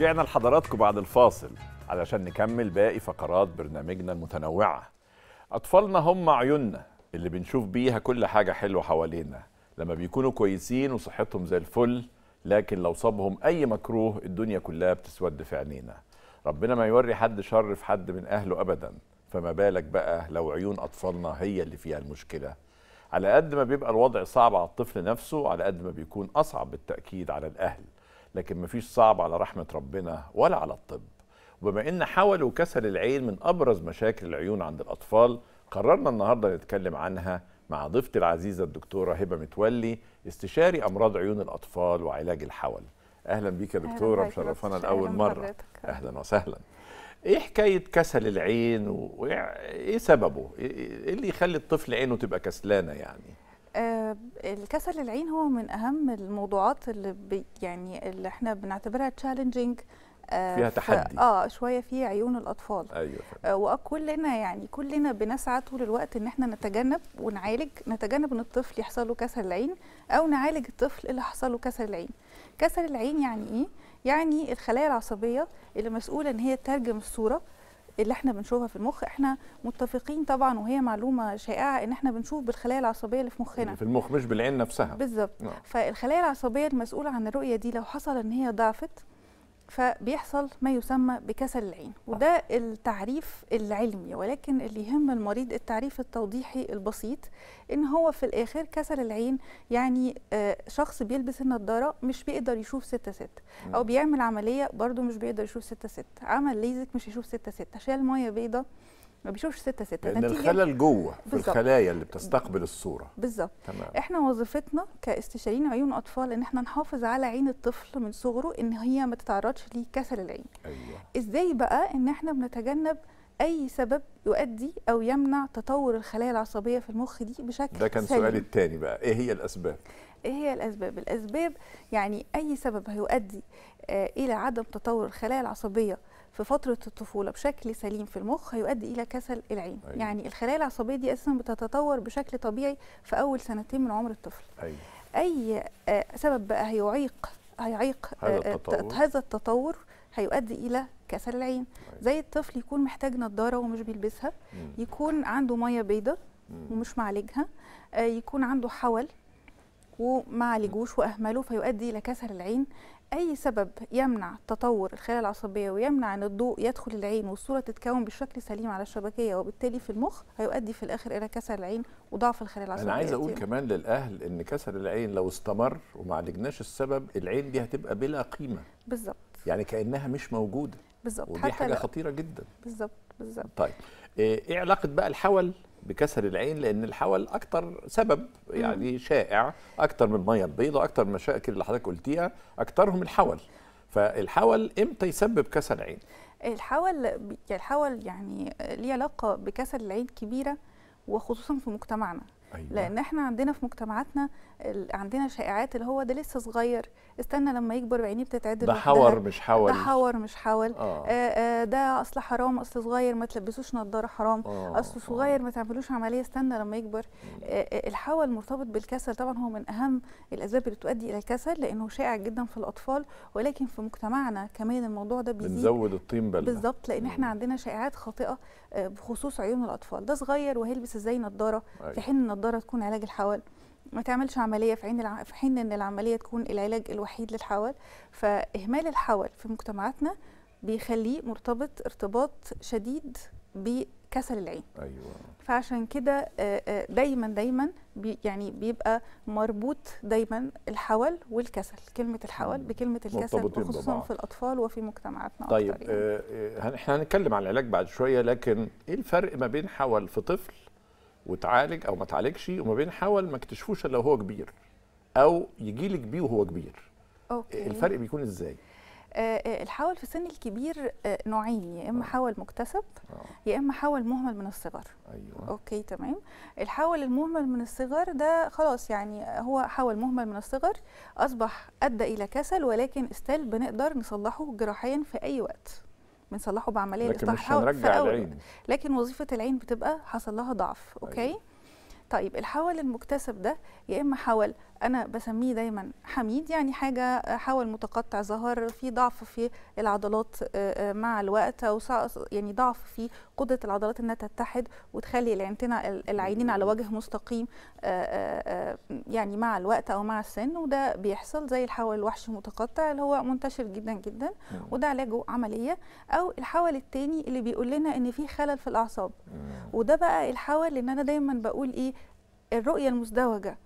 رجعنا لحضراتكم بعد الفاصل علشان نكمل باقي فقرات برنامجنا المتنوعة أطفالنا هم عيوننا اللي بنشوف بيها كل حاجة حلوة حوالينا لما بيكونوا كويسين وصحتهم زي الفل لكن لو صابهم أي مكروه الدنيا كلها بتسود في عينينا ربنا ما يوري حد شر في حد من أهله أبدا فما بالك بقى لو عيون أطفالنا هي اللي فيها المشكلة على قد ما بيبقى الوضع صعب على الطفل نفسه على قد ما بيكون أصعب بالتأكيد على الأهل لكن مفيش صعب على رحمة ربنا ولا على الطب وبما ان حول وكسل العين من ابرز مشاكل العيون عند الاطفال قررنا النهارده نتكلم عنها مع ضيفتي العزيزه الدكتوره هبه متولي استشاري امراض عيون الاطفال وعلاج الحول اهلا بيك يا دكتوره مشرفانا لاول مره اهلا وسهلا ايه حكايه كسل العين وايه سببه إيه-, ايه اللي يخلي الطفل عينه تبقى كسلانه يعني آه، الكسل العين هو من اهم الموضوعات اللي بي يعني اللي احنا بنعتبرها تشالنجينج آه، فيها تحدي اه شويه في عيون الاطفال ايوه آه وكلنا يعني كلنا بنسعى طول الوقت ان احنا نتجنب ونعالج نتجنب ان الطفل يحصل له كسل العين او نعالج الطفل اللي حصل له كسل العين كسل العين يعني ايه يعني الخلايا العصبيه اللي مسؤوله ان هي تترجم الصوره اللي احنا بنشوفها في المخ احنا متفقين طبعا وهي معلومه شائعه ان احنا بنشوف بالخلايا العصبيه اللي في مخنا في المخ مش بالعين نفسها بالظبط نعم. فالخلايا العصبيه المسؤوله عن الرؤيه دي لو حصل ان هي ضعفت فبيحصل ما يسمى بكسل العين وده التعريف العلمي ولكن اللي يهم المريض التعريف التوضيحي البسيط ان هو في الاخر كسل العين يعني آه، شخص بيلبس النضاره مش بيقدر يشوف 6 6 او بيعمل عمليه برده مش بيقدر يشوف 6 6 عمل ليزك مش يشوف 6 6 شال ميه بيضه ما بيشوفش 6 6 لان الخلل جوه في بالزبط. الخلايا اللي بتستقبل الصوره بالظبط احنا وظيفتنا كاستشاريين عيون اطفال ان احنا نحافظ على عين الطفل من صغره ان هي ما تتعرضش لكسل العين ايوه ازاي بقى ان احنا بنتجنب اي سبب يؤدي او يمنع تطور الخلايا العصبيه في المخ دي بشكل ده كان سليم. سؤالي الثاني بقى ايه هي الاسباب ايه هي الاسباب الاسباب يعني اي سبب هيؤدي آه الى عدم تطور الخلايا العصبيه في فتره الطفوله بشكل سليم في المخ هيؤدي الى كسل العين أيوة. يعني الخلايا العصبيه دي اساسا بتتطور بشكل طبيعي في اول سنتين من عمر الطفل أيوة. اي آه، سبب بقى هيعيق هيعيق آه، هذا آه، التطور, هذا التطور هيؤدي الى كسل العين أيوة. زي الطفل يكون محتاج نظاره ومش بيلبسها يكون عنده ميه بيضاء ومش معالجها يكون عنده حول ومعالجوش واهمله فيؤدي الى كسل العين اي سبب يمنع تطور الخلايا العصبيه ويمنع ان الضوء يدخل العين والصوره تتكون بشكل سليم على الشبكيه وبالتالي في المخ هيؤدي في الاخر الى كسر العين وضعف الخلايا العصبيه انا عايز اقول كمان للاهل ان كسر العين لو استمر وما عالجناش السبب العين دي هتبقى بلا قيمه بالظبط يعني كانها مش موجوده بالظبط ودي حاجه خطيره جدا بالظبط بالظبط طيب آه، ايه علاقه بقى الحول بكسر العين لان الحول اكثر سبب يعني شائع اكثر من الميه البيضاء اكثر من المشاكل اللي حضرتك قلتيها اكثرهم الحول فالحول امتى يسبب كسر العين الحول يعني الحول يعني ليه علاقه بكسر العين كبيره وخصوصا في مجتمعنا أيوة. لان احنا عندنا في مجتمعاتنا عندنا شائعات اللي هو ده لسه صغير استنى لما يكبر بعينيه بتتعدل ده حور مش حول ده حور مش حول آه. آه, آه، ده اصل حرام اصل صغير ما تلبسوش نظاره حرام آه. اصل آه. صغير آه. ما تعملوش عمليه استنى لما يكبر آه،, آه الحول مرتبط بالكسل طبعا هو من اهم الاسباب اللي تؤدي الى الكسل لانه شائع جدا في الاطفال ولكن في مجتمعنا كمان الموضوع ده بيزيد بنزود الطين بالظبط لان احنا عندنا شائعات خاطئه آه، بخصوص عيون الاطفال ده صغير وهيلبس ازاي نظاره أيوة. في حين النظاره تكون علاج الحول ما تعملش عمليه في عين الع... في حين ان العمليه تكون العلاج الوحيد للحول فاهمال الحول في مجتمعاتنا بيخليه مرتبط ارتباط شديد بكسل العين ايوه فعشان كده آه، آه، دايما دايما بي يعني بيبقى مربوط دايما الحول والكسل كلمه الحول بكلمه الكسل خصوصا في الاطفال وفي مجتمعاتنا طيب يعني. آه، آه، احنا آه هنتكلم عن العلاج بعد شويه لكن ايه الفرق ما بين حول في طفل وتعالج او ما تعالجش وما بين حول ما اكتشفوش الا وهو كبير او يجيلك بيه وهو كبير أوكي. الفرق بيكون ازاي آه، آه، الحول في السن الكبير آه، نوعين يا اما حول مكتسب يا اما حول مهمل من الصغر ايوه اوكي تمام الحول المهمل من الصغر ده خلاص يعني هو حول مهمل من الصغر اصبح ادى الى كسل ولكن استال بنقدر نصلحه جراحيا في اي وقت بنصلحه بعمليه لكن مش هنرجع العين لكن وظيفه العين بتبقى حصل لها ضعف اوكي أيوة. طيب الحول المكتسب ده يا اما حول انا بسميه دايما حميد يعني حاجه آه، حول متقطع ظهر في ضعف في العضلات آه، آه، مع الوقت او يعني ضعف في قدره العضلات انها تتحد وتخلي العينتين العينين على وجه مستقيم يعني مع الوقت او مع السن وده بيحصل زي الحول الوحش المتقطع اللي هو منتشر جدا جدا وده علاجه عمليه او الحول الثاني اللي بيقول لنا ان في خلل في الاعصاب وده بقى الحول اللي انا دايما بقول ايه الرؤيه المزدوجه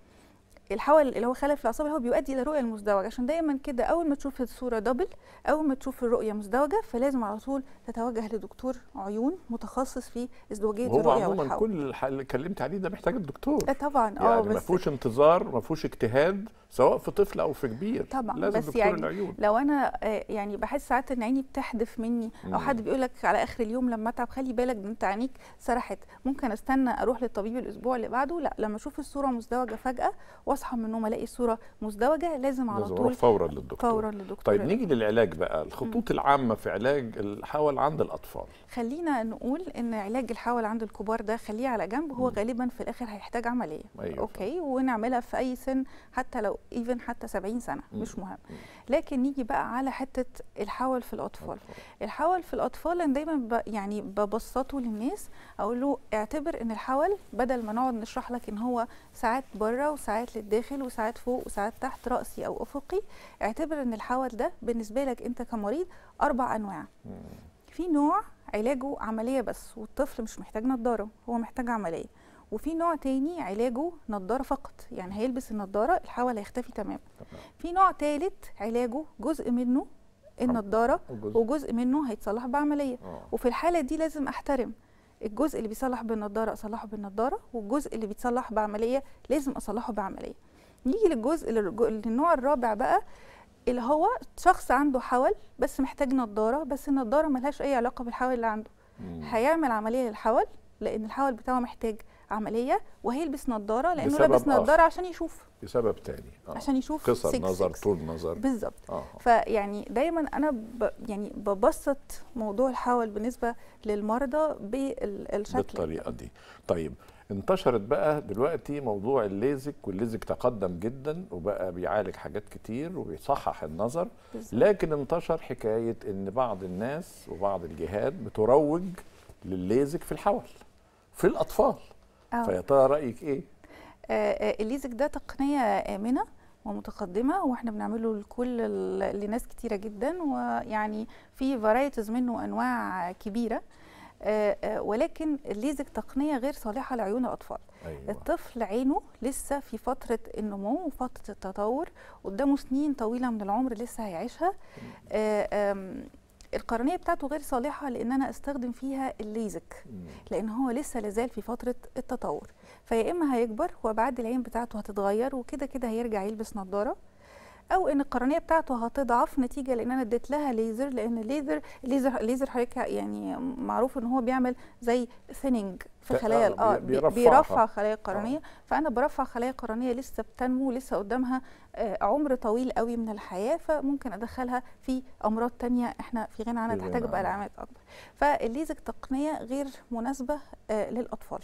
الحول اللي هو خلف الاعصاب اللي هو بيؤدي الى رؤيه مزدوجه عشان دايما كده اول ما تشوف الصوره دبل اول ما تشوف الرؤيه مزدوجه فلازم على طول تتوجه لدكتور عيون متخصص في ازدواجيه الرؤيه والحول هو عموما كل اللي اتكلمت عليه ده محتاج الدكتور آه، طبعا اه يعني ما فيهوش انتظار ما فيهوش اجتهاد سواء في طفل او في كبير طبعا لازم بس يعني العيون. لو انا آه، يعني بحس ساعات ان عيني بتحدف مني او حد بيقول لك على اخر اليوم لما اتعب خلي بالك ده انت عينيك سرحت ممكن استنى اروح للطبيب الاسبوع اللي بعده لا لما اشوف الصوره مزدوجه فجاه واصحى من النوم الاقي الصوره مزدوجه لازم على لازم طول فورا للدكتور فورا للدكتور طيب نيجي للعلاج بقى الخطوط مم. العامه في علاج الحول عند الاطفال خلينا نقول ان علاج الحول عند الكبار ده خليه على جنب هو مم. غالبا في الاخر هيحتاج عمليه أيوة. اوكي ونعملها في اي سن حتى لو ايفن حتى 70 سنه مش مهم لكن نيجي بقى على حته الحول في الاطفال الحول في الاطفال انا دايما ب يعني ببسطه للناس اقول له اعتبر ان الحول بدل ما نقعد نشرح لك ان هو ساعات بره وساعات للداخل وساعات فوق وساعات تحت راسي او افقي اعتبر ان الحول ده بالنسبه لك انت كمريض اربع انواع في نوع علاجه عمليه بس والطفل مش محتاج نضاره هو محتاج عمليه وفي نوع تاني علاجه نضاره فقط يعني هيلبس النضاره الحول هيختفي تماما في نوع تالت علاجه جزء منه النضاره وجزء منه هيتصلح بعمليه آه. وفي الحاله دي لازم احترم الجزء اللي بيصلح بالنضاره اصلحه بالنضاره والجزء اللي بيتصلح بعمليه لازم اصلحه بعمليه نيجي للجزء للنوع الرابع بقى اللي هو شخص عنده حول بس محتاج نضاره بس النضاره ملهاش اي علاقه بالحول اللي عنده مم. هيعمل عمليه للحول لان الحول بتاعه محتاج عمليه وهيلبس نظاره لانه لابس آه. نظاره عشان يشوف بسبب تاني آه. عشان يشوف قصر نظر سيكس. طول نظر بالظبط آه. فيعني دايما انا ب يعني ببسط موضوع الحول بالنسبه للمرضى بالشكل بالطريقه دي طيب انتشرت بقى دلوقتي موضوع الليزك والليزك تقدم جدا وبقى بيعالج حاجات كتير وبيصحح النظر لكن انتشر حكايه ان بعض الناس وبعض الجهات بتروج للليزك في الحول في الاطفال فيا ترى رايك ايه الليزك آه، آه، ده تقنيه امنه ومتقدمه واحنا بنعمله لكل لناس كتيره جدا ويعني في فرايتيز منه انواع كبيره آه، ولكن الليزك تقنيه غير صالحه لعيون الاطفال أيوة. الطفل عينه لسه في فتره النمو وفتره التطور قدامه سنين طويله من العمر لسه هيعيشها القرنيه بتاعته غير صالحه لان انا استخدم فيها الليزك لان هو لسه لازال في فتره التطور فيا اما هيكبر وابعاد العين بتاعته هتتغير وكده كده هيرجع يلبس نظاره او ان القرنيه بتاعته هتضعف نتيجه لان انا اديت لها ليزر لان الليزر الليزر الليزر حضرتك يعني معروف ان هو بيعمل زي ثيننج في آه، آه، خلايا اه بيرفع خلايا قرنيه آه. فانا برفع خلايا قرنيه لسه بتنمو لسه قدامها آه، عمر طويل قوي من الحياه فممكن ادخلها في امراض تانية احنا في غنى عنها تحتاج بقى لعمليات اكبر فالليزك تقنيه غير مناسبه للاطفال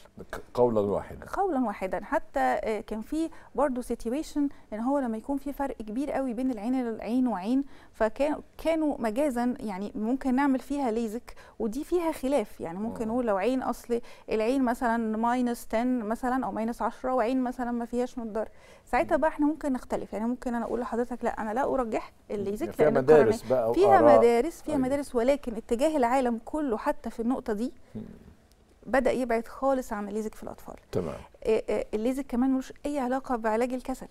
قولا واحدا قولا واحدا حتى كان في برضه سيتويشن ان هو لما يكون في فرق كبير قوي بين العين للعين وعين فكانوا مجازا يعني ممكن نعمل فيها ليزك ودي فيها خلاف يعني ممكن نقول لو عين اصل العين عين مثلا ماينس 10 مثلا او ماينس 10 وعين مثلا ما فيهاش نضاره ساعتها بقى احنا ممكن نختلف يعني ممكن انا اقول لحضرتك لا انا لا ارجح الليزك فيها مدارس بقى فيها مدارس فيها أيوة. مدارس ولكن اتجاه العالم كله حتى في النقطه دي بدا يبعد خالص عن الليزك في الاطفال تمام آه، آه، الليزك كمان ملوش اي علاقه بعلاج الكسل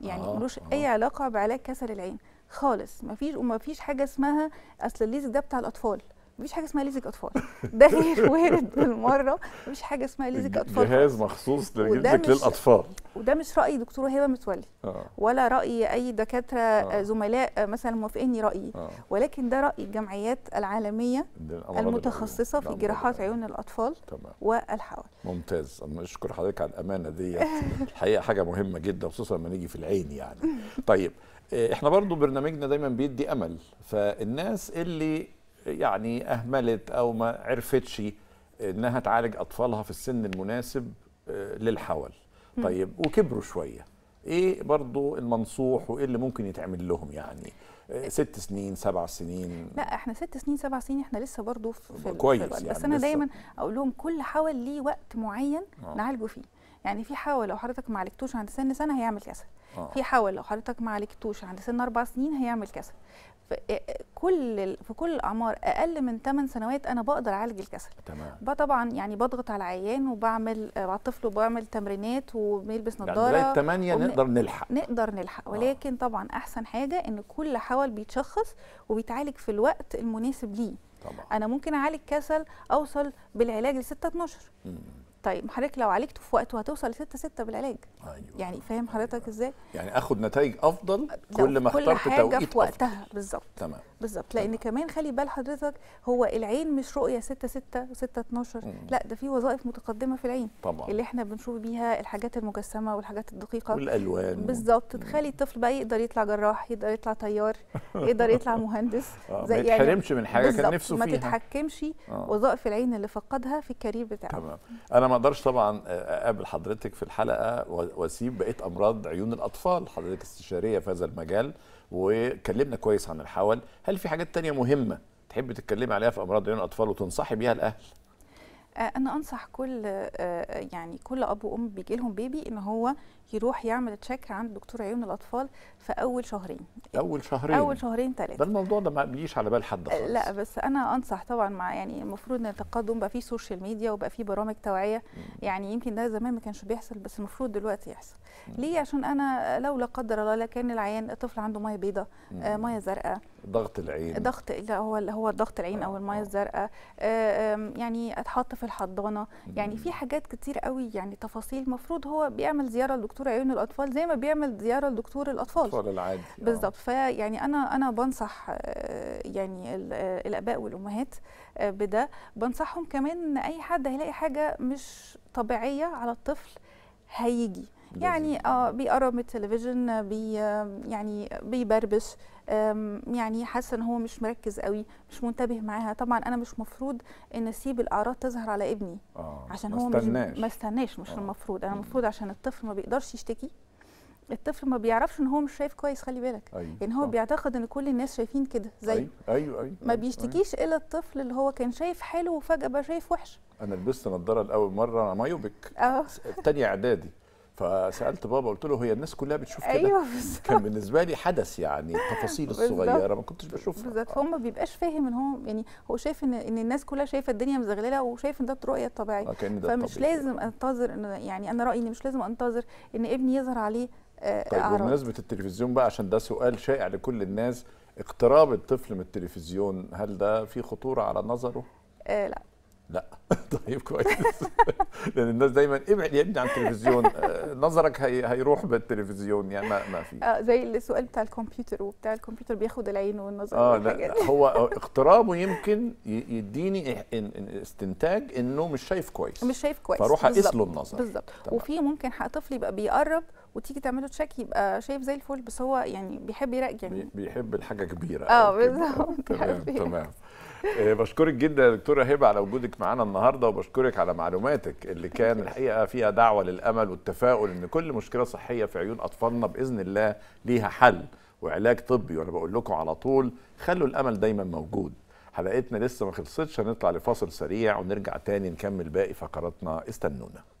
يعني آه ملوش آه. اي علاقه بعلاج كسل العين خالص مفيش فيش حاجه اسمها اصل الليزك ده بتاع الاطفال مفيش حاجه اسمها ليزك اطفال ده غير وارد بالمره مفيش حاجه اسمها ليزك اطفال جهاز مخصوص لجلدك للاطفال وده مش راي دكتوره هبه متولي آه. ولا راي اي دكاتره آه. آه. زملاء آه، مثلا موافقيني رايي آه. ولكن ده راي الجمعيات العالميه المتخصصه في جراحات عيون الاطفال تمام. ممتاز انا اشكر حضرتك على الامانه دي الحقيقه حاجه مهمه جدا خصوصا لما نيجي في العين يعني طيب آه، احنا برضو برنامجنا دايما بيدي امل فالناس اللي يعني اهملت او ما عرفتش انها تعالج اطفالها في السن المناسب آه، للحول طيب وكبروا شويه ايه برضو المنصوح وايه اللي ممكن يتعمل لهم يعني آه، ست سنين سبع سنين لا احنا ست سنين سبع سنين احنا لسه برضو في كويس في الوقت. يعني بس انا دايما اقول لهم كل حول ليه وقت معين آه. نعالجه فيه يعني في حول لو حضرتك ما عالجتوش عند سن سنه هيعمل كسل في حول لو حضرتك ما عالجتوش عند سن اربع سنين هيعمل كسل في كل في كل الاعمار اقل من 8 سنوات انا بقدر اعالج الكسل تمام طبعا يعني بضغط على العيان وبعمل آه، على الطفل وبعمل تمرينات وبيلبس يعني نظاره يعني 8 وبن... نقدر نلحق نقدر نلحق آه. ولكن آه. طبعا احسن حاجه ان كل حول بيتشخص وبيتعالج في الوقت المناسب ليه طبعا. انا ممكن اعالج كسل اوصل بالعلاج ل 6 12 طيب حضرتك لو عالجته في وقته هتوصل لستة ستة بالعلاج أيوة. يعني فاهم حضرتك أيوة. ازاي يعني اخد نتائج افضل كل ما اخترت توقيت كل حاجه في وقتها بالظبط تمام بالظبط لان تمام. كمان خلي بال حضرتك هو العين مش رؤيه 6 6 6 12 لا ده في وظائف متقدمه في العين طبعا اللي احنا بنشوف بيها الحاجات المجسمه والحاجات الدقيقه والالوان بالظبط تخلي الطفل بقى يقدر يطلع جراح يقدر يطلع طيار يقدر يطلع مهندس آه، زي ما يعني يتحرمش يعني من حاجه كان نفسه فيها ما تتحكمش آه. وظائف العين اللي فقدها في الكارير بتاعه تمام انا اقدرش طبعا اقابل حضرتك في الحلقه واسيب بقيه امراض عيون الاطفال حضرتك استشاريه في هذا المجال وكلمنا كويس عن الحول هل في حاجات تانية مهمه تحب تتكلمي عليها في امراض عيون الاطفال وتنصحي بيها الاهل انا انصح كل آه، يعني كل اب وام بيجي لهم بيبي ان هو يروح يعمل تشيك عند دكتور عيون الاطفال في اول شهرين اول شهرين اول شهرين ثلاثه ده الموضوع ده ما بيجيش على بال حد خالص لا بس انا انصح طبعا مع يعني المفروض ان التقدم بقى فيه سوشيال ميديا وبقى فيه برامج توعيه يعني يمكن ده زمان ما كانش بيحصل بس المفروض دلوقتي يحصل ليه عشان انا لو لا قدر الله لكان كان العيان الطفل عنده ميه بيضاء آه ميه زرقاء ضغط العين ضغط لا هو هو ضغط العين او الميه آه. الزرقاء آه، يعني اتحط في الحضانه يعني في حاجات كتير قوي يعني تفاصيل المفروض هو بيعمل زياره لدكتور عيون الاطفال زي ما بيعمل زياره لدكتور الاطفال الاطفال العادي آه. بالظبط فيعني انا انا بنصح آه، يعني آه، الاباء والامهات بده بنصحهم كمان ان اي حد هيلاقي حاجه مش طبيعيه على الطفل هيجي يعني اه بيقرب من التلفزيون بي يعني بيبربش يعني حاسه ان هو مش مركز قوي مش منتبه معاها طبعا انا مش مفروض ان اسيب الاعراض تظهر على ابني آه عشان هو مش ما استناش مش آه المفروض انا المفروض عشان الطفل ما بيقدرش يشتكي الطفل ما بيعرفش ان هو مش شايف كويس خلي بالك أيوة. يعني هو آه. بيعتقد ان كل الناس شايفين كده زيه أيوة. أيوة. أيوة. ما أيوة، بيشتكيش أيوة. الا الطفل اللي هو كان شايف حلو وفجاه بقى شايف وحش انا لبست نظاره لاول مره مايوبك اه تاني اعدادي فسالت بابا قلت له هي الناس كلها بتشوف كده أيوة كان بالنسبه لي حدث يعني التفاصيل الصغيره ما كنتش بشوفها بالظبط آه. هو ما بيبقاش فاهم ان هو يعني هو شايف ان ان الناس كلها شايفه الدنيا مزغلله وشايف ان ده الرؤيه الطبيعيه آه، فمش لازم انتظر ان يعني انا رايي ان مش لازم انتظر ان ابني يظهر عليه آه، طيب بمناسبه التلفزيون بقى عشان ده سؤال شائع لكل الناس اقتراب الطفل من التلفزيون هل ده في خطوره على نظره؟ آه لا لا طيب كويس لان الناس دايما ابعد يا ابني عن التلفزيون آه، نظرك هي... هيروح بالتلفزيون يعني ما, ما في اه زي السؤال بتاع الكمبيوتر وبتاع الكمبيوتر بياخد العين والنظر اه لا, هو اقترابه يمكن يديني استنتاج انه مش شايف كويس مش شايف كويس فاروح اقيس له النظر بالظبط وفي ممكن طفل يبقى بيقرب وتيجي تعمله تشيك يبقى شايف زي الفل بس هو يعني بيحب يراجع يعني بيحب الحاجه كبيره اه بالظبط تمام يعني تمام آه، بشكرك جدا يا دكتوره هبه على وجودك معانا النهارده وبشكرك على معلوماتك اللي كان الحقيقه فيها دعوه للامل والتفاؤل ان كل مشكله صحيه في عيون اطفالنا باذن الله ليها حل وعلاج طبي وانا بقول لكم على طول خلوا الامل دايما موجود حلقتنا لسه ما خلصتش هنطلع لفاصل سريع ونرجع تاني نكمل باقي فقراتنا استنونا